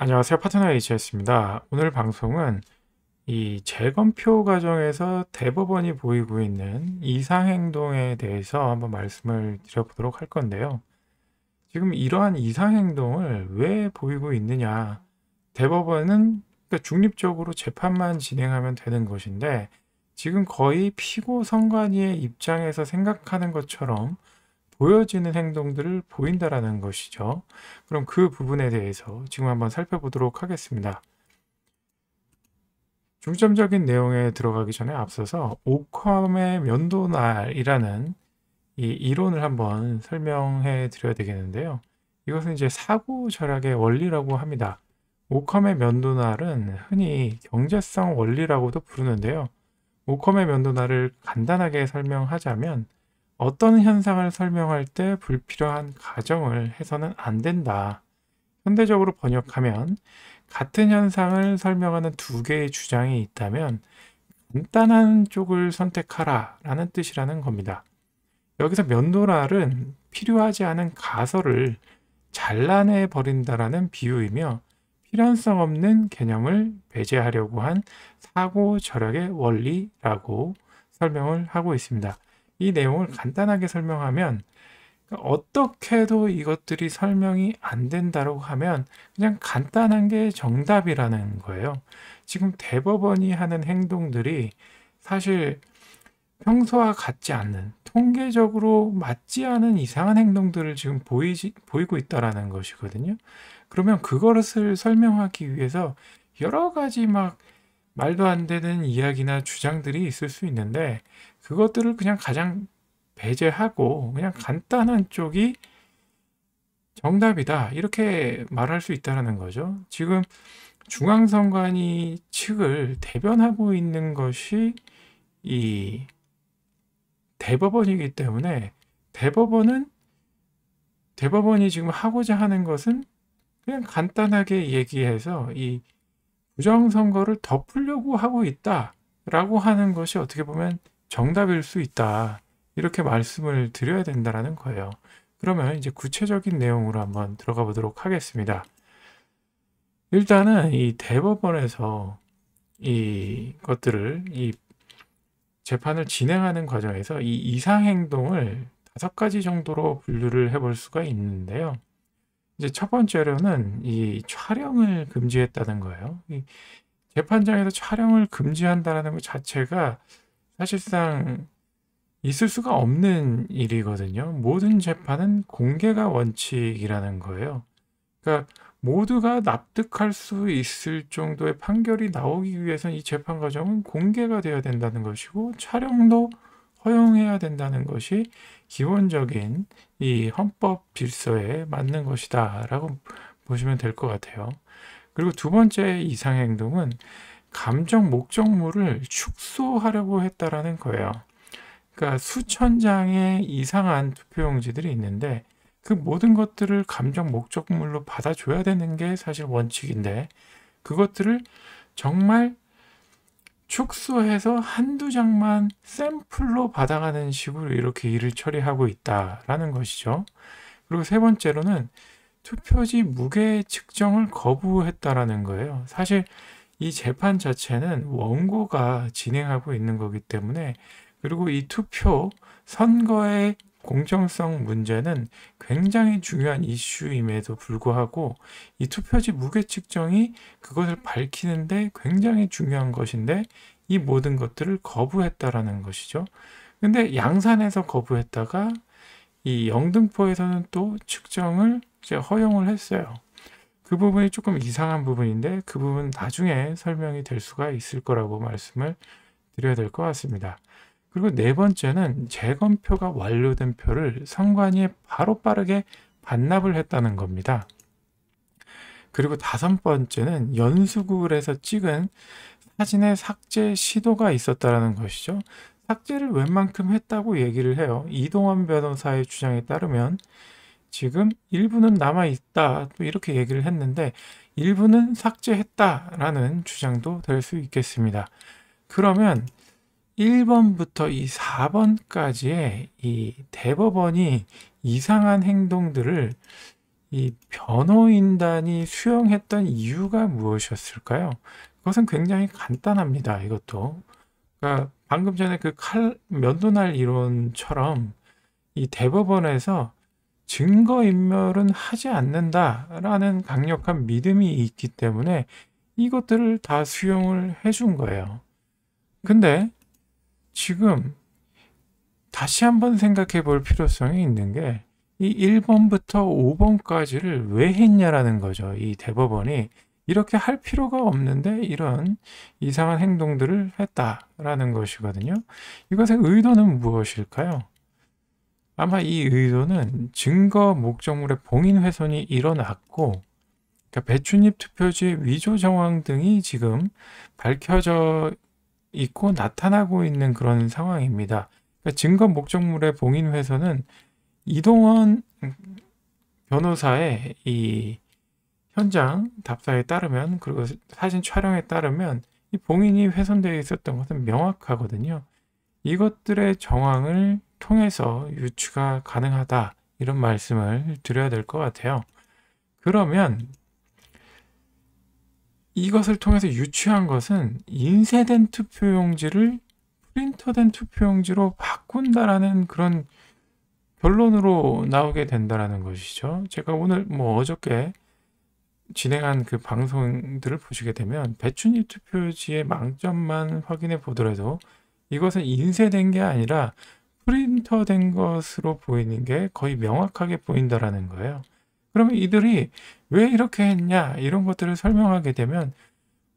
안녕하세요. 파트너 h 였습니다 오늘 방송은 이 재검표 과정에서 대법원이 보이고 있는 이상행동에 대해서 한번 말씀을 드려보도록 할 건데요. 지금 이러한 이상행동을 왜 보이고 있느냐. 대법원은 그러니까 중립적으로 재판만 진행하면 되는 것인데 지금 거의 피고 선관위의 입장에서 생각하는 것처럼 보여지는 행동들을 보인다라는 것이죠. 그럼 그 부분에 대해서 지금 한번 살펴보도록 하겠습니다. 중점적인 내용에 들어가기 전에 앞서서 오컴의 면도날이라는 이 이론을 한번 설명해 드려야 되겠는데요. 이것은 이제 사고 절약의 원리라고 합니다. 오컴의 면도날은 흔히 경제성 원리라고도 부르는데요. 오컴의 면도날을 간단하게 설명하자면 어떤 현상을 설명할 때 불필요한 가정을 해서는 안 된다. 현대적으로 번역하면 같은 현상을 설명하는 두 개의 주장이 있다면 간단한 쪽을 선택하라 라는 뜻이라는 겁니다. 여기서 면도날은 필요하지 않은 가설을 잘라내 버린다라는 비유이며 필연성 없는 개념을 배제하려고 한 사고 절약의 원리라고 설명을 하고 있습니다. 이 내용을 간단하게 설명하면 어떻게도 이것들이 설명이 안 된다고 하면 그냥 간단한 게 정답이라는 거예요. 지금 대법원이 하는 행동들이 사실 평소와 같지 않는 통계적으로 맞지 않은 이상한 행동들을 지금 보이지, 보이고 있다라는 것이거든요. 그러면 그것을 설명하기 위해서 여러 가지 막 말도 안 되는 이야기나 주장들이 있을 수 있는데 그것들을 그냥 가장 배제하고 그냥 음. 간단한 쪽이 정답이다 이렇게 말할 수 있다는 거죠. 지금 중앙선관위 측을 대변하고 있는 것이 이 대법원이기 때문에 대법원은 대법원이 지금 하고자 하는 것은 그냥 간단하게 얘기해서 이 부정선거를 덮으려고 하고 있다라고 하는 것이 어떻게 보면 정답일 수 있다. 이렇게 말씀을 드려야 된다라는 거예요. 그러면 이제 구체적인 내용으로 한번 들어가 보도록 하겠습니다. 일단은 이 대법원에서 이 것들을 이 재판을 진행하는 과정에서 이 이상 행동을 다섯 가지 정도로 분류를 해 볼 수가 있는데요. 이제 첫 번째로는 이 촬영을 금지했다는 거예요. 이 재판장에서 촬영을 금지한다는것 자체가 사실상 있을 수가 없는 일이거든요. 모든 재판은 공개가 원칙이라는 거예요. 그러니까 모두가 납득할 수 있을 정도의 판결이 나오기 위해서는이 재판 과정은 공개가 되어야 된다는 것이고 촬영도 허용해야 된다는 것이 기본적인 이 헌법 질서에 맞는 것이다라고 보시면 될 것 같아요. 그리고 두 번째 이상 행동은 감정 목적물을 축소하려고 했다라는 거예요. 그러니까 수천 장의 이상한 투표용지들이 있는데 그 모든 것들을 감정 목적물로 받아줘야 되는 게 사실 원칙인데 그것들을 정말 축소해서 한두 장만 샘플로 받아가는 식으로 이렇게 일을 처리하고 있다라는 것이죠. 그리고 세 번째로는 투표지 무게 측정을 거부했다라는 거예요. 사실 이 재판 자체는 원고가 진행하고 있는 거기 때문에 그리고 이 투표 선거의 공정성 문제는 굉장히 중요한 이슈임에도 불구하고 이 투표지 무게 측정이 그것을 밝히는데 굉장히 중요한 것인데 이 모든 것들을 거부했다라는 것이죠. 근데 양산에서 거부했다가 이 영등포에서는 또 측정을 이제 허용을 했어요. 그 부분이 조금 이상한 부분인데 그 부분 나중에 설명이 될 수가 있을 거라고 말씀을 드려야 될 것 같습니다. 그리고 네 번째는 재검표가 완료된 표를 선관위에 바로 빠르게 반납을 했다는 겁니다. 그리고 다섯 번째는 연수구에서 찍은 사진의 삭제 시도가 있었다라는 것이죠. 삭제를 웬만큼 했다고 얘기를 해요. 이동환 변호사의 주장에 따르면 지금 일부는 남아있다 또 이렇게 얘기를 했는데 일부는 삭제했다라는 주장도 될 수 있겠습니다. 그러면 1번부터 이 4번까지의 이 대법원이 이상한 행동들을 이 변호인단이 수용했던 이유가 무엇이었을까요? 그것은 굉장히 간단합니다. 이것도. 그러니까 방금 전에 그 칼, 면도날 이론처럼 이 대법원에서 증거인멸은 하지 않는다라는 강력한 믿음이 있기 때문에 이것들을 다 수용을 해준 거예요. 근데 지금 다시 한번 생각해 볼 필요성이 있는 게 이 1번부터 5번까지를 왜 했냐라는 거죠. 이 대법원이 이렇게 할 필요가 없는데 이런 이상한 행동들을 했다라는 것이거든요. 이것의 의도는 무엇일까요? 아마 이 의도는 증거 목적물의 봉인 훼손이 일어났고 그러니까 배춧잎 투표지 위조 정황 등이 지금 밝혀져 있고 나타나고 있는 그런 상황입니다. 그러니까 증거 목적물의 봉인 훼손은 이동원 변호사의 이 현장 답사에 따르면 그리고 사진 촬영에 따르면 이 봉인이 훼손되어 있었던 것은 명확하거든요. 이것들의 정황을 통해서 유추가 가능하다 이런 말씀을 드려야 될 것 같아요. 그러면 이것을 통해서 유추한 것은 인쇄된 투표용지를 프린터된 투표용지로 바꾼다라는 그런 결론으로 나오게 된다라는 것이죠. 제가 오늘 뭐 어저께 진행한 그 방송들을 보시게 되면 배추잎 투표지의 망점만 확인해 보더라도 이것은 인쇄된 게 아니라 프린터된 것으로 보이는 게 거의 명확하게 보인다라는 거예요. 그러면 이들이 왜 이렇게 했냐 이런 것들을 설명하게 되면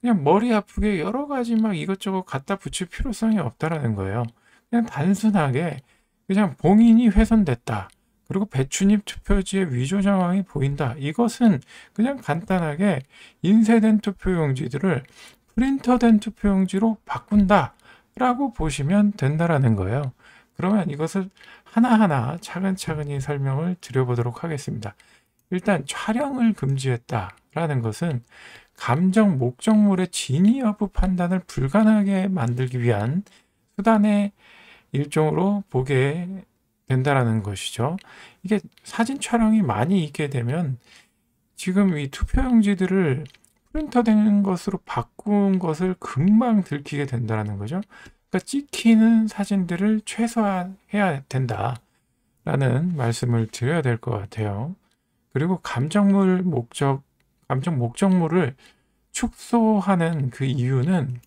그냥 머리 아프게 여러 가지 막 이것저것 갖다 붙일 필요성이 없다라는 거예요. 그냥 단순하게 그냥 봉인이 훼손됐다. 그리고 배추잎 투표지의 위조 정황이 보인다. 이것은 그냥 간단하게 인쇄된 투표용지들을 프린터된 투표용지로 바꾼다. 라고 보시면 된다라는 거예요. 그러면 이것을 하나하나 차근차근히 설명을 드려보도록 하겠습니다. 일단 촬영을 금지했다라는 것은 감정 목적물의 진위 여부 판단을 불가능하게 만들기 위한 수단의 일종으로 보게 된다라는 것이죠. 이게 사진 촬영이 많이 있게 되면 지금 이 투표용지들을 프린터된 것으로 바꾼 것을 금방 들키게 된다는 거죠. 그러니까 찍히는 사진들을 최소화해야 된다라는 말씀을 드려야 될 것 같아요. 그리고 감정물 목적, 감정 목적물을 축소하는 그 이유는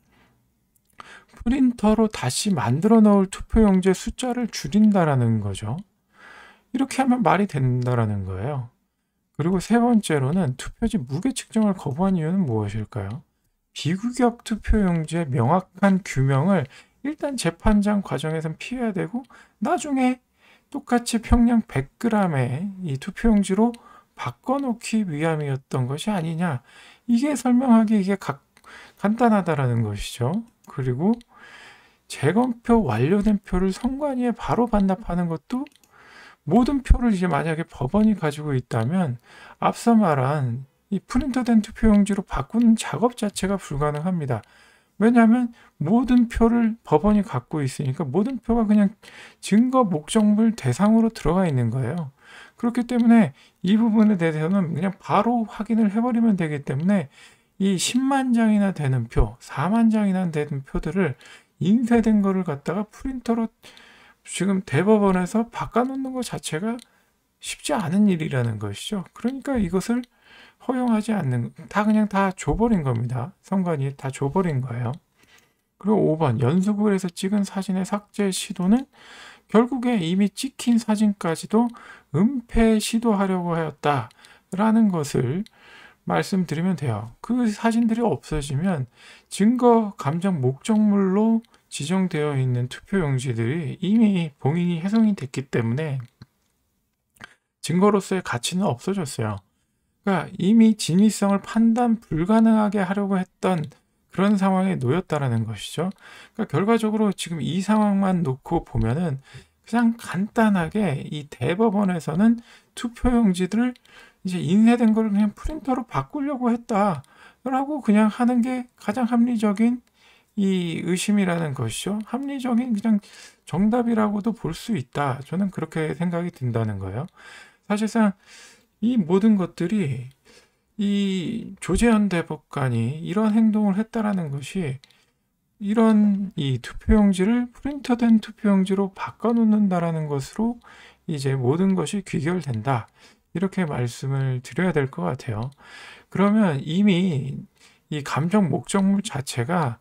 프린터로 다시 만들어 넣을 투표용지의 숫자를 줄인다라는 거죠. 이렇게 하면 말이 된다라는 거예요. 그리고 세 번째로는 투표지 무게 측정을 거부한 이유는 무엇일까요? 비규격 투표용지의 명확한 규명을 일단 재판장 과정에선 피해야 되고 나중에 똑같이 평양 100g의 이 투표용지로 바꿔놓기 위함이었던 것이 아니냐. 이게 설명하기 이게 각, 간단하다라는 것이죠. 그리고 재검표 완료된 표를 선관위에 바로 반납하는 것도 모든 표를 이제 만약에 법원이 가지고 있다면 앞서 말한 이 프린터된 투표용지로 바꾸는 작업 자체가 불가능합니다. 왜냐하면 모든 표를 법원이 갖고 있으니까 모든 표가 그냥 증거 목적물 대상으로 들어가 있는 거예요. 그렇기 때문에 이 부분에 대해서는 그냥 바로 확인을 해버리면 되기 때문에 이 10만 장이나 되는 표, 4만 장이나 되는 표들을 인쇄된 거를 갖다가 프린터로 지금 대법원에서 바꿔놓는 것 자체가 쉽지 않은 일이라는 것이죠. 그러니까 이것을 허용하지 않는 다 그냥 다 줘버린 겁니다. 선관위에 다 줘버린 거예요. 그리고 5번 연수구에서 찍은 사진의 삭제 시도는 결국에 이미 찍힌 사진까지도 은폐 시도하려고 하였다 라는 것을 말씀드리면 돼요. 그 사진들이 없어지면 증거, 감정, 목적물로 지정되어 있는 투표용지들이 이미 봉인이 해송이 됐기 때문에 증거로서의 가치는 없어졌어요. 그러니까 이미 진위성을 판단 불가능하게 하려고 했던 그런 상황에 놓였다라는 것이죠. 그러니까 결과적으로 지금 이 상황만 놓고 보면은 그냥 간단하게 이 대법원에서는 투표용지들을 이제 인쇄된 걸 그냥 프린터로 바꾸려고 했다라고 그냥 하는 게 가장 합리적인 이 의심이라는 것이죠. 합리적인 그냥 정답이라고도 볼 수 있다. 저는 그렇게 생각이 든다는 거예요. 사실상 이 모든 것들이 이 조재현 대법관이 이런 행동을 했다라는 것이 이런 이 투표용지를 프린터된 투표용지로 바꿔놓는다라는 것으로 이제 모든 것이 귀결된다. 이렇게 말씀을 드려야 될 것 같아요. 그러면 이미 이 감정 목적물 자체가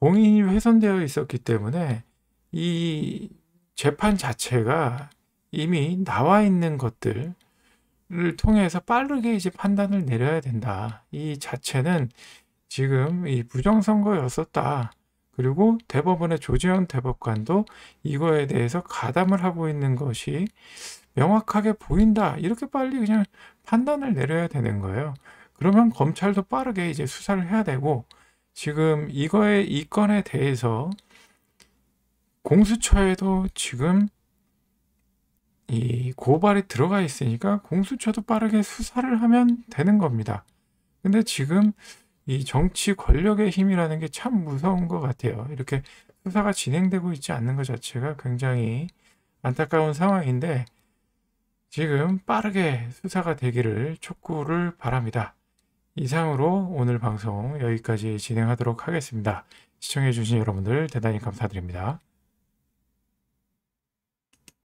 봉인이 훼손되어 있었기 때문에 이 재판 자체가 이미 나와 있는 것들, 를 통해서 빠르게 이제 판단을 내려야 된다. 이 자체는 지금 이 부정선거였었다. 그리고 대법원의 조재현 대법관도 이거에 대해서 가담을 하고 있는 것이 명확하게 보인다. 이렇게 빨리 그냥 판단을 내려야 되는 거예요. 그러면 검찰도 빠르게 이제 수사를 해야 되고 지금 이거의이 건에 대해서 공수처에도 지금 이 고발이 들어가 있으니까 공수처도 빠르게 수사를 하면 되는 겁니다. 근데 지금 이 정치 권력의 힘이라는 게 참 무서운 것 같아요. 이렇게 수사가 진행되고 있지 않는 것 자체가 굉장히 안타까운 상황인데 지금 빠르게 수사가 되기를 촉구를 바랍니다. 이상으로 오늘 방송 여기까지 진행하도록 하겠습니다. 시청해주신 여러분들 대단히 감사드립니다.